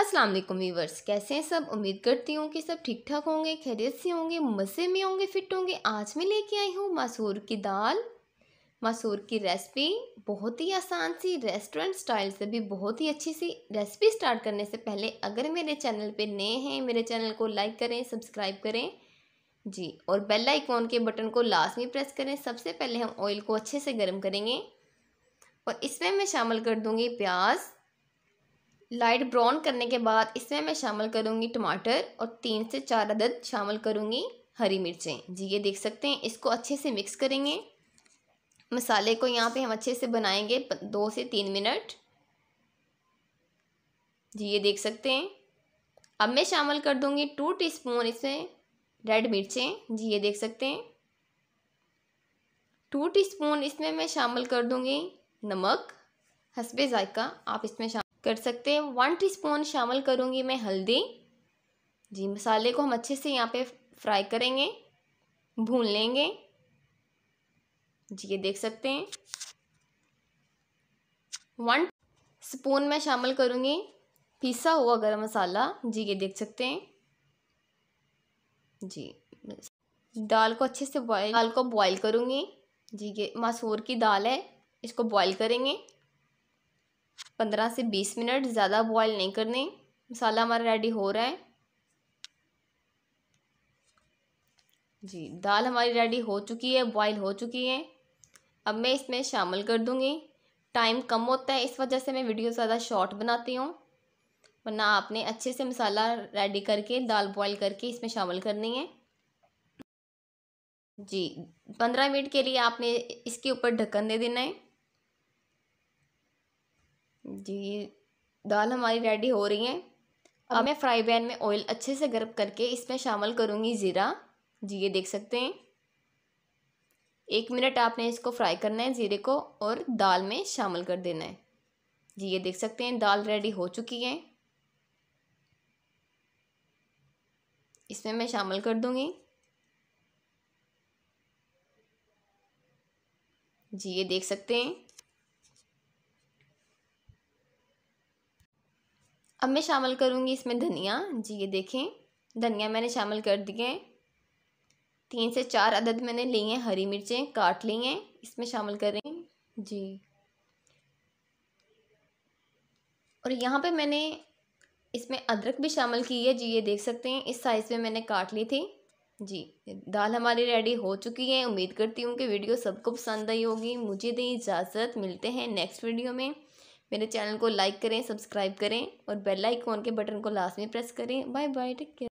अस्सलाम वालेकुम वीवर्स कैसे हैं सब उम्मीद करती हूँ कि सब ठीक ठाक होंगे खैरियत से होंगे मज़े में होंगे फिट होंगे आज मैं लेके आई हूँ मसूर की दाल मसूर की रेसिपी बहुत ही आसान सी रेस्टोरेंट स्टाइल से भी बहुत ही अच्छी सी रेसिपी स्टार्ट करने से पहले अगर मेरे चैनल पर नए हैं मेरे चैनल को लाइक करें सब्सक्राइब करें जी और बेल आइकॉन के बटन को लास्ट में प्रेस करें सबसे पहले हम ऑयल को अच्छे से गर्म करेंगे और इसमें मैं शामिल कर दूँगी प्याज़ लाइट ब्राउन करने के बाद इसमें मैं शामिल करूँगी टमाटर और तीन से चार अदद शामिल करूँगी हरी मिर्चें जी ये देख सकते हैं इसको अच्छे से मिक्स करेंगे मसाले को यहाँ पे हम अच्छे से बनाएंगे दो से तीन मिनट जी ये देख सकते हैं अब मैं शामिल कर दूँगी टू टीस्पून इसमें रेड मिर्चें जी ये देख सकते हैं टू स्पून इसमें मैं शामिल कर दूँगी नमक हसबे ज़ायका आप इसमें कर सकते हैं वन टीस्पून शामिल करूँगी मैं हल्दी जी मसाले को हम अच्छे से यहाँ पे फ्राई करेंगे भून लेंगे जी ये देख सकते हैं वन स्पून में शामिल करूँगी पिसा हुआ गरम मसाला जी ये देख सकते हैं जी दाल को अच्छे से बॉयल दाल को बॉयल करूँगी जी ये मसूर की दाल है इसको बॉयल करेंगे पंद्रह से बीस मिनट ज़्यादा बॉयल नहीं करने मसाला हमारा रेडी हो रहा है जी दाल हमारी रेडी हो चुकी है बॉयल हो चुकी है अब मैं इसमें शामिल कर दूँगी टाइम कम होता है इस वजह से मैं वीडियो ज़्यादा शॉर्ट बनाती हूँ वरना आपने अच्छे से मसाला रेडी करके दाल बॉयल करके इसमें शामिल करनी है जी पंद्रह मिनट के लिए आपने इसके ऊपर ढक्कन दे देना है जी दाल हमारी रेडी हो रही है अब मैं फ्राई पैन में ऑयल अच्छे से गर्म करके इसमें शामिल करूँगी ज़ीरा जी ये देख सकते हैं एक मिनट आपने इसको फ्राई करना है ज़ीरे को और दाल में शामिल कर देना है जी ये देख सकते हैं दाल रेडी हो चुकी है इसमें मैं शामिल कर दूँगी जी ये देख सकते हैं अब मैं शामिल करूँगी इसमें धनिया जी ये देखें धनिया मैंने शामिल कर दिए तीन से चार अदद मैंने ली हैं हरी मिर्चें काट ली हैं इसमें शामिल करें जी और यहाँ पे मैंने इसमें अदरक भी शामिल की है जी ये देख सकते हैं इस साइज़ में मैंने काट ली थी जी दाल हमारी रेडी हो चुकी है उम्मीद करती हूँ कि वीडियो सबको पसंद आई होगी मुझे दें इजाज़त मिलते हैं नेक्स्ट वीडियो में मेरे चैनल को लाइक करें सब्सक्राइब करें और बेल आइकॉन के बटन को लास्ट में प्रेस करें बाय बाय टेक केयर